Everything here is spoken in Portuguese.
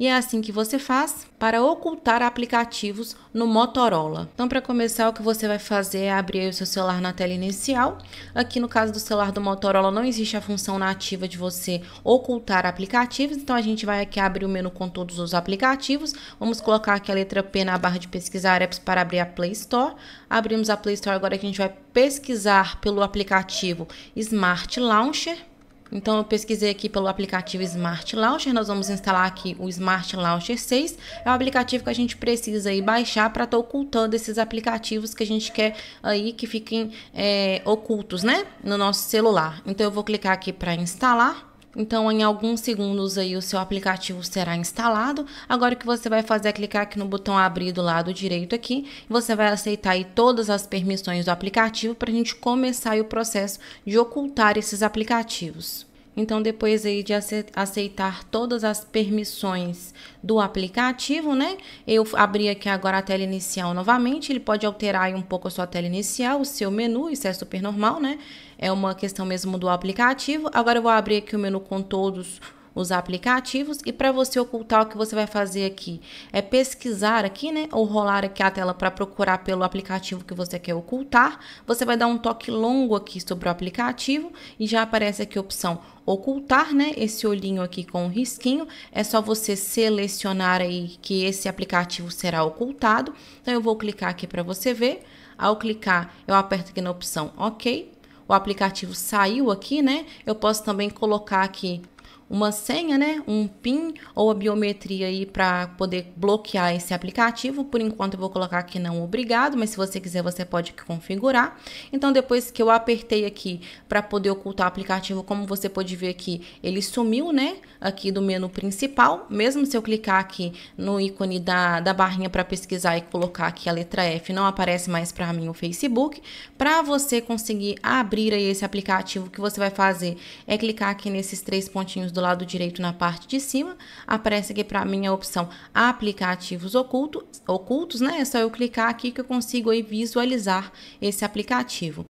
E é assim que você faz para ocultar aplicativos no Motorola. Então, para começar, o que você vai fazer é abrir o seu celular na tela inicial. Aqui no caso do celular do Motorola não existe a função nativa de você ocultar aplicativos, então a gente vai aqui abrir o menu com todos os aplicativos. Vamos colocar aqui a letra P na barra de pesquisar apps para abrir a Play Store. Abrimos a Play Store agora que a gente vai pesquisar pelo aplicativo Smart Launcher. Então eu pesquisei aqui pelo aplicativo Smart Launcher, nós vamos instalar aqui o Smart Launcher 6, é o aplicativo que a gente precisa aí baixar para estar tá ocultando esses aplicativos que a gente quer aí que fiquem é, ocultos, né, no nosso celular. Então eu vou clicar aqui para instalar. Então, em alguns segundos aí o seu aplicativo será instalado. Agora o que você vai fazer é clicar aqui no botão abrir do lado direito aqui. Você vai aceitar aí todas as permissões do aplicativo para a gente começar o processo de ocultar esses aplicativos. Então, depois aí de aceitar todas as permissões do aplicativo, né? Eu abri aqui agora a tela inicial novamente. Ele pode alterar aí um pouco a sua tela inicial, o seu menu, isso é super normal, né? É uma questão mesmo do aplicativo. Agora eu vou abrir aqui o menu com todos os os aplicativos. E para você ocultar, o que você vai fazer aqui é pesquisar aqui, né? Ou rolar aqui a tela para procurar pelo aplicativo que você quer ocultar. Você vai dar um toque longo aqui sobre o aplicativo e já aparece aqui a opção ocultar, né? Esse olhinho aqui com o risquinho. É só você selecionar aí que esse aplicativo será ocultado. Então, eu vou clicar aqui para você ver. Ao clicar, eu aperto aqui na opção OK. O aplicativo saiu aqui, né? Eu posso também colocar aqui uma senha, né, um PIN ou a biometria aí para poder bloquear esse aplicativo. Por enquanto eu vou colocar aqui não obrigado, mas se você quiser você pode configurar. Então depois que eu apertei aqui para poder ocultar o aplicativo, como você pode ver aqui, ele sumiu, né, aqui do menu principal. Mesmo se eu clicar aqui no ícone da, da barrinha para pesquisar e colocar aqui a letra F, não aparece mais para mim o Facebook. Para você conseguir abrir aí esse aplicativo, o que você vai fazer é clicar aqui nesses três pontinhos do lado direito na parte de cima, aparece aqui para mim a opção aplicativos oculto, ocultos, né? É só eu clicar aqui que eu consigo aí visualizar esse aplicativo.